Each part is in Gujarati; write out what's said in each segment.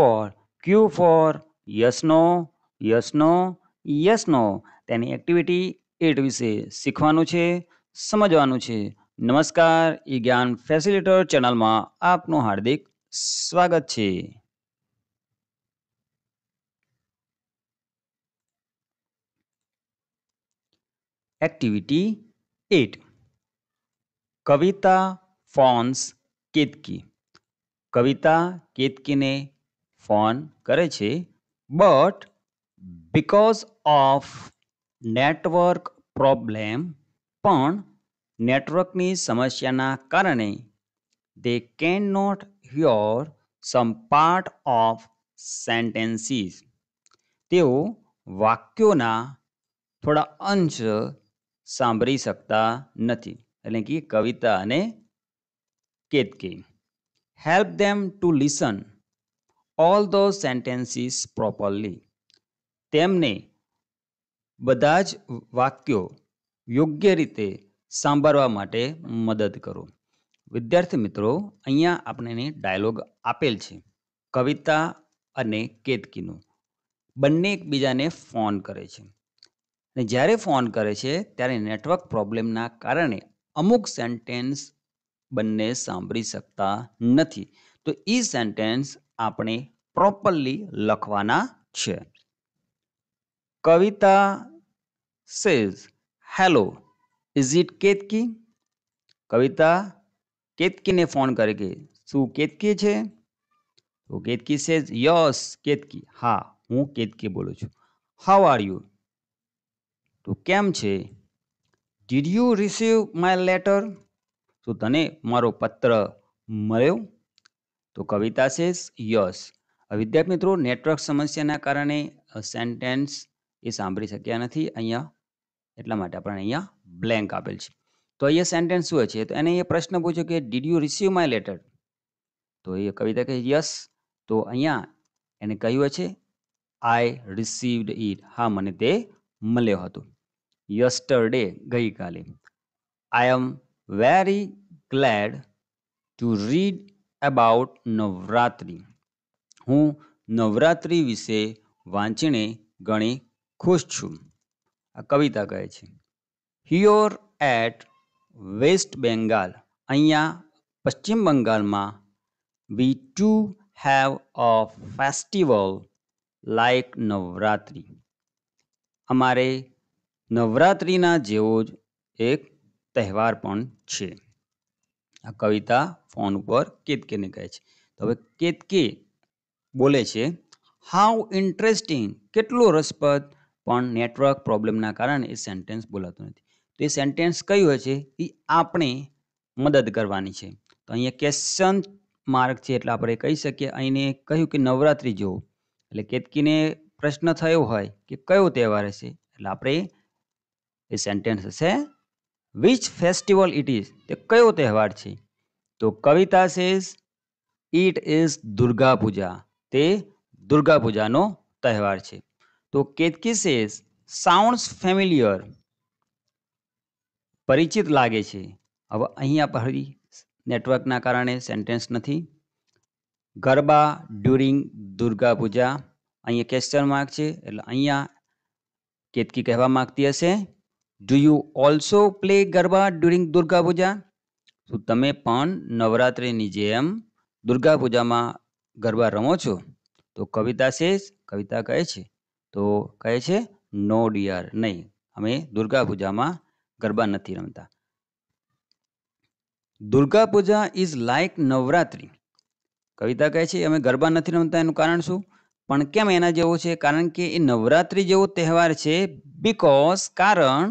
for Q four yes no yes no yes no તેની એક્ટિવિટી એટ વિશે શીખવાનું છે સમજવાનું છે નમસ્કાર ઈ જ્ઞાન ફેસિલિટર ચેનલમાં આપનું હાર્દિક સ્વાગત છે activity eight Kavita phones Ketki Kavita કેતકીને ફોન કરે છે but because of network problem પણ નેટવર્કની સમસ્યાના કારણે they can not hear some part of sentences તેઓ વાક્યોના થોડા અંશ સાંભળી શકતા નથી એટલે કે કવિતા અને Ketki help them to listen all the sentences properly તેમને બધા જ વાક્યો યોગ્ય રીતે સાંભળવા માટે મદદ કરો વિદ્યાર્થી મિત્રો અહીંયા આપણને ડાયલોગ આપેલ છે કવિતા અને કેતકીનું બંને એકબીજાને ફોન કરે છે અને જ્યારે ફોન કરે છે ત્યારે નેટવર્ક પ્રોબ્લેમના કારણે અમુક સેન્ટેન્સ બંને સાંભળી શકતા નથી તો એ સેન્ટેન્સ આપણે પ્રોપરલી લખવાના છે Kavita says hello is it Ketki Kavita કેતકીને ફોન કરે કે શું કેતકી છે તો કેતકી સેઝ યસ કેતકી હા હું કેતકી બોલું છું હાવ આર યુ તો કેમ છે did you receive my letter શું તને મારો પત્ર મળ્યો તો કવિતા સેસ યસ વિદ્યાર્થી મિત્રો નેટવર્ક સમસ્યાના કારણે સેન્ટેન્સ એ સાંભળી શક્યા નથી અહીંયા એટલા માટે આપણને અહીંયા બ્લેન્ક આપેલ છે તો અહીંયા સેન્ટેન્સ શું છે તો એને એ પ્રશ્ન પૂછ્યો કે did you receive my letter તો એ કવિતા કહે યસ તો અહીંયા એને કહ્યું છે આઈ રિસીવડ ઇટ હા મને તે મળ્યો હતો યસ્ટરડે ગઈકાલે I am very glad to read about Navratri હું નવરાત્રિ વિશે વાંચીને ઘણી ખુશ છું આ કવિતા કહે છે હ્યોર એટ વેસ્ટ બેંગાલ અહીંયા પશ્ચિમ બંગાળમાં we too have a festival like Navratri અમારે નવરાત્રિના જેવો જ એક તહેવાર પણ છે આ કવિતા ફોન ઉપર કેતકીને કહે છે તો હવે કેતકે બોલે છે હાઉ ઇન્ટરેસ્ટિંગ કેટલો રસપ્રદ પણ નેટવર્ક પ્રોબ્લેમના કારણે એ સેન્ટેન્સ બોલાતું નથી તો એ સેન્ટેન્સ કયું હોય છે એ આપણે મદદ કરવાની છે તો અહીંયા ક્વેશ્ચન માર્ક છે એટલે આપણે કહી શકીએ અહીંને કહ્યું કે નવરાત્રિ જુઓ એટલે કેતકીને પ્રશ્ન થયો હોય કે કયો તહેવાર હશે એટલે આપણે એ સેન્ટેન્સ હશે વિચ ફેસ્ટિવલ ઇટ ઇઝ તે કયો તહેવાર છે તો Kavita says it is Durga Puja તે દુર્ગા પૂજાનો તહેવાર છે તો કેતકી સેઝ સાઉન્ડ્સ ફેમિલિયર પરિચિત લાગે છે હવે અહીંયા ફરી નેટવર્કના કારણે સેન્ટેન્સ નથી ગરબા ડ્યુરિંગ દુર્ગા પૂજા અહીંયા ક્વેશ્ચન માર્ક છે એટલે અહીંયા કેતકી કહેવા માગતી હશે do you also play garba during Durga Puja શું તમે પણ નવરાત્રિની જેમ દુર્ગા પૂજામાં ગરબા રમો છો તો કવિતા શેષ કવિતા કહે છે તો કહે છે નો ડિયર નહીં અમે દુર્ગા પૂજામાં ગરબા નથી રમતા દુર્ગા પૂજા ઇઝ લાઇક નવરાત્રિ કવિતા કહે છે અમે ગરબા નથી રમતા એનું કારણ શું પણ કેમ એના જેવો છે કારણ કે એ નવરાત્રિ જેવો તહેવાર છે બિકોઝ કારણ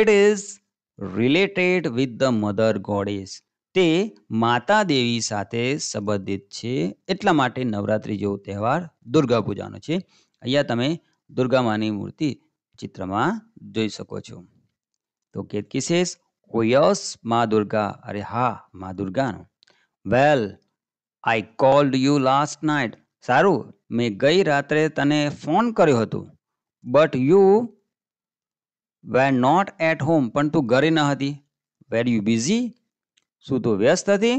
it is related with the mother goddess તે માતા દેવી સાથે સંબંધિત છે એટલા માટે નવરાત્રિ જેવો તહેવાર દુર્ગા પૂજાનો છે અહીંયા તમે દુર્ગા માની મૂર્તિ ચિત્રમાં જોઈ શકો છો તો કેતકી શેષ ઓ મા દુર્ગા અરે હા મા દુર્ગાનો well I called you last night સારું મેં ગઈ રાત્રે તને ફોન કર્યો હતો but you were not at home પણ તું ઘરે ન હતી વેર યુ બિઝી શું તું વ્યસ્ત હતી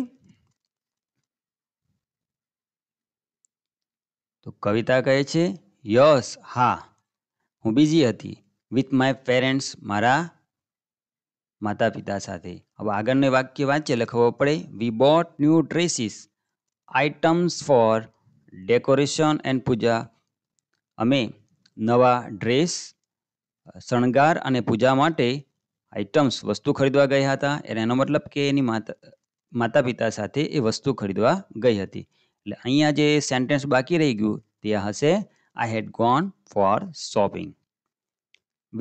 તો કવિતા કહે છે યસ હા હું બિઝી હતી વિથ માય પેરેન્ટ્સ મારા માતા પિતા સાથે હવે આગળને વાક્ય વાંચે લખવો પડે we bought new dresses items for decoration and puja અમે નવા ડ્રેસ શણગાર અને પૂજા માટે આઇટમ્સ વસ્તુ ખરીદવા ગયા હતા એટલે એનો મતલબ કે એની માતા માતા પિતા સાથે એ વસ્તુ ખરીદવા ગઈ હતી એટલે અહીંયા જે સેન્ટેન્સ બાકી રહી ગયું તે હશે I had gone for shopping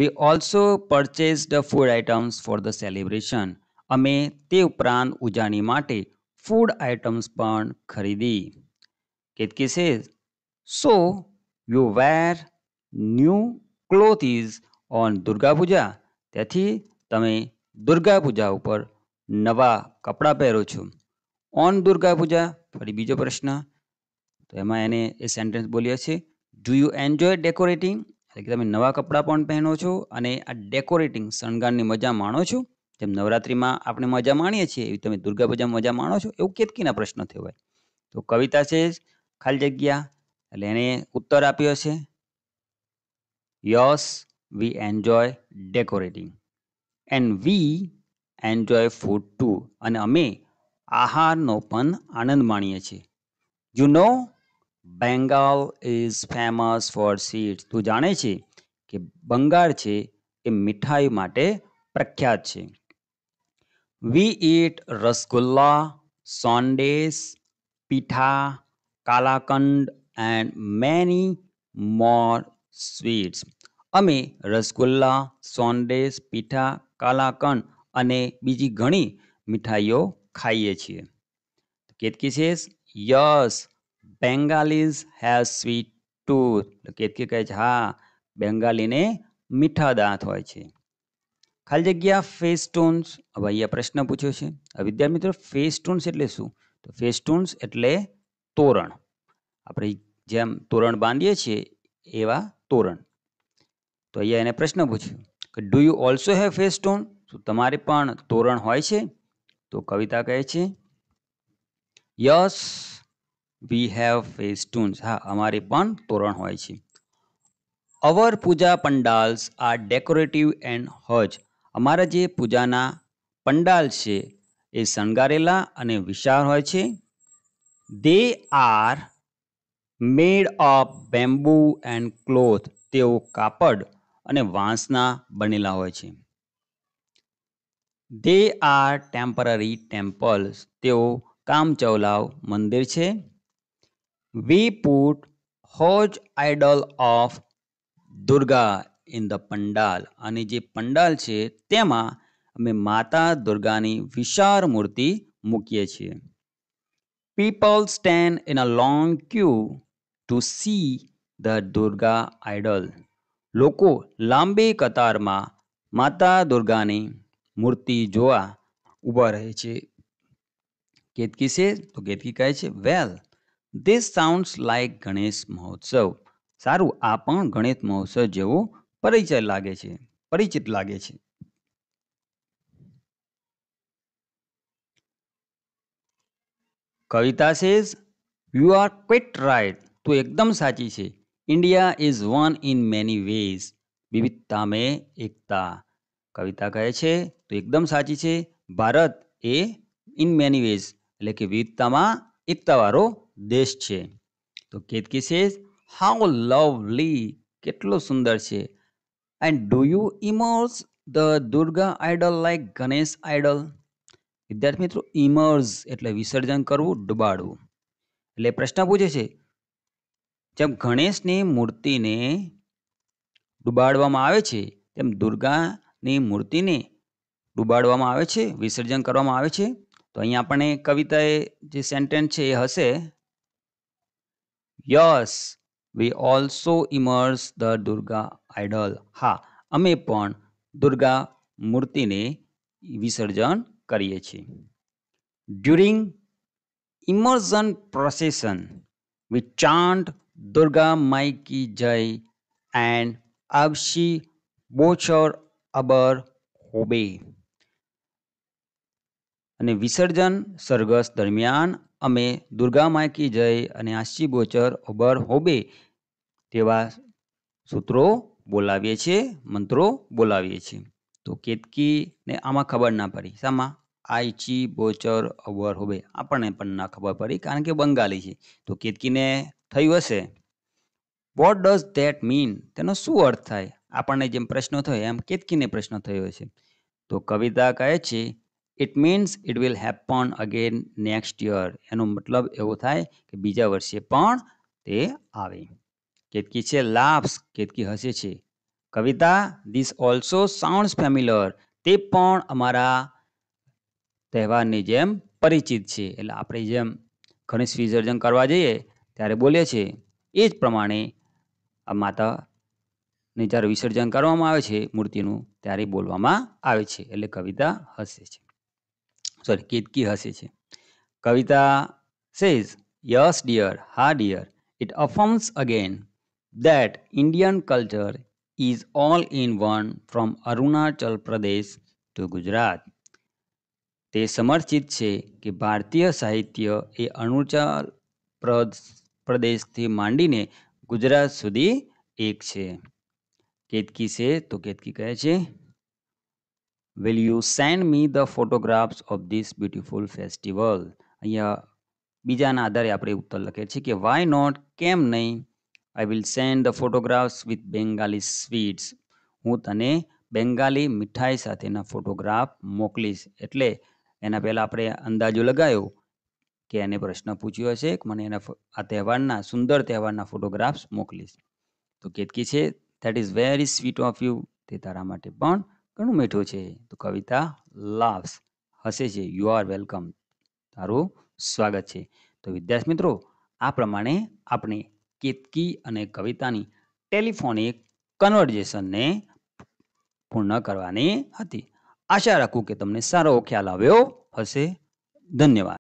we also purchase food items for the celebration અમે તે ઉપરાંત ઉજાણી માટે ફૂડ આઇટમ્સ પણ ખરીદી Ketki says so you wear new is on Durga Puja તેથી તમે દુર્ગા પૂજા ઉપર નવા કપડાં પહેરો છો ઓન દુર્ગા પૂજા ફરી બીજો પ્રશ્ન તો એમાં એને એ સેન્ટેન્સ બોલ્યો છે ડુ યુ એન્જોય ડેકોરેટિંગ એટલે કે તમે નવા કપડાં પણ પહેરો છો અને આ ડેકોરેટિંગ શણગારની મજા માણો છો જેમ નવરાત્રિમાં આપણે મજા માણીએ છીએ એવી તમે દુર્ગા પૂજા મજા માણો છો એવું કેતકીના પ્રશ્ન થયો હોય તો કવિતા છે ખાલી જગ્યા એટલે એણે ઉત્તર આપ્યો છે yes we enjoy decorating and we enjoy food too અને અમે આહારનો પણ આનંદ માણીએ છીએ you know Bengal is famous for sweets તું જાણે છે કે બંગાળ છે એ મીઠાઈ માટે પ્રખ્યાત છે we eat rasgulla sandesh pitha kalakand and many more sweets અમે રસગુલ્લા સોનદેશ પીઠા કાલાકંદ અને બીજી ઘણી મીઠાઈઓ ખાઈએ છીએ Ketki says yes Bengalis has sweet tooth Ketki કહે છે હા બેંગાલીને મીઠા દાંત હોય છે ખાલી જગ્યા ફેસ્ટૂન્સ હવે અહીંયા પ્રશ્ન પૂછ્યો છે વિદ્યાર્થી મિત્રો ફેસ્ટૂન્સ એટલે શું તો ફેસ્ટૂન્સ એટલે તોરણ આપણે જેમ તોરણ બાંધીએ છીએ એવા તોરણ તો અહીંયા એને પ્રશ્ન પૂછ્યો કે do you also have festoon શું તમારે પણ તોરણ હોય છે તો કવિતા કહે છે yes we have festoons હા અમારે પણ તોરણ હોય છે our puja pandals are decorative and huge અમારા જે પૂજાના પંડાલ છે એ શણગારેલા અને વિશાળ હોય છે they are made of bamboo and cloth તેઓ કાપડ અને વાંસના બનેલા હોય છે દે આર ટેમ્પરરી ટેમ્પલ્સ તેઓ કામચૌલાવ મંદિર છે we put huge idol of Durga in the pandal અને જે પંડાલ છે તેમાં અમે માતા દુર્ગાની વિશાળ મૂર્તિ મૂકીએ છીએ people stand in a long queue to see the Durga idol લોકો લાંબી કતારમાં માતા દુર્ગાની મૂર્તિ જોવા ઊભા રહે છે કેતકી છે તો કેતકી કહે છે well this sounds like Ganesh Mahotsav સારું આ પણ ગણેશ મહોત્સવ જેવો પરિચય લાગે છે પરિચિત લાગે છે Kavita says you are quite right તું એકદમ સાચી છે India is one in many ways વિવિધતા મેં એકતા કવિતા કહે છે તો એકદમ સાચી છે ભારત એ ઇન મેની વેઝ એટલે કે વિવિધતામાં એકતાવાળો દેશ છે તો કેતકી સેઝ હાઉ લવલી કેટલો સુંદર છે and do you immerse the Durga idol like Ganesh idol વિદ્યાર્થી મિત્રો ઇમર્સ એટલે વિસર્જન કરવું ડુબાડવું એટલે પ્રશ્ન પૂછે છે જેમ ગણેશની મૂર્તિને ડુબાડવામાં આવે છે તેમ દુર્ગાની મૂર્તિને ડુબાડવામાં આવે છે વિસર્જન કરવામાં આવે છે તો અહીંયા આપણે કવિતાએ જે સેન્ટેન્સ છે એ હશે yes we also immerse the Durga idol હા અમે પણ દુર્ગા મૂર્તિને વિસર્જન કરીએ છીએ during immersion procession we chant Durga Maiki જય એન્ડ Abshi Bochor અબર હોબે અને વિસર્જન સરઘસ દરમિયાન અમે દુર્ગા માયકી જય અને આશી બોચર ઓબર હોબે તેવા સૂત્રો બોલાવીએ છીએ મંત્રો બોલાવીએ છીએ તો કેતકીને આમાં ખબર ના પડી શામાં આઈચી બોચર અવર હોબે આપણને પણ ના ખબર પડી કારણ કે બંગાળી છે તો કેતકીને થયું હશે વોટ ડઝ ધેટ મીન તેનો શું અર્થ થાય આપણને જેમ પ્રશ્નો થયો એમ કેતકીને પ્રશ્ન થયો છે તો કવિતા કહે છે it means it will happen again next year એનો મતલબ એવો થાય કે બીજા વર્ષે પણ તે આવે કેતકી છે લાપ્સ કેતકી હસે છે Kavita this also sound familiar તે પણ અમારા તહેવારની જેમ પરિચિત છે એટલે આપણે જેમ ગણેશ વિસર્જન કરવા જઈએ ત્યારે બોલે છે એ જ પ્રમાણે આ માતાને જ્યારે વિસર્જન કરવામાં આવે છે મૂર્તિનું ત્યારે બોલવામાં આવે છે એટલે કવિતા હસે છે સોરી કેતકી હસે છે કવિતા સેઝ યસ ડિયર હા dear it affirms again that Indian culture is all in one from Arunachal Pradesh to Gujarat તે સમર્થિત છે કે ભારતીય સાહિત્ય એ અરુણાચલ પ્રદેશ પ્રદેશથી માંડીને ગુજરાત સુધી એક છે કેતકી છે તો કેતકી કહે છે will you send me the photographs of this beautiful festival અહીંયા બીજાના આધારે આપણે ઉત્તર લખે છે કે વાય નોટ કેમ નહીં I will send the photographs with Bengali sweets હું તને બેંગાલી મીઠાઈ સાથેના ફોટોગ્રાફ મોકલીશ એટલે એના પહેલાં આપણે અંદાજો લગાવ્યો કે એને પ્રશ્ન પૂછ્યો હશે કે મને એના આ તહેવારના સુંદર તહેવારના ફોટોગ્રાફ્સ મોકલીશ તો કેતકી છે that is very sweet of you તે તારા માટે પણ ઘણું મીઠું છે તો કવિતા લાવ્સ હશે છે યુ આર વેલકમ તારું સ્વાગત છે તો વિદ્યાર્થી મિત્રો આ પ્રમાણે આપણે કેતકી અને કવિતાની ટેલિફોનિક કન્વર્જેશનને પૂર્ણ કરવાની હતી આશા રાખું કે તમને સારો ખ્યાલ આવ્યો હશે ધન્યવાદ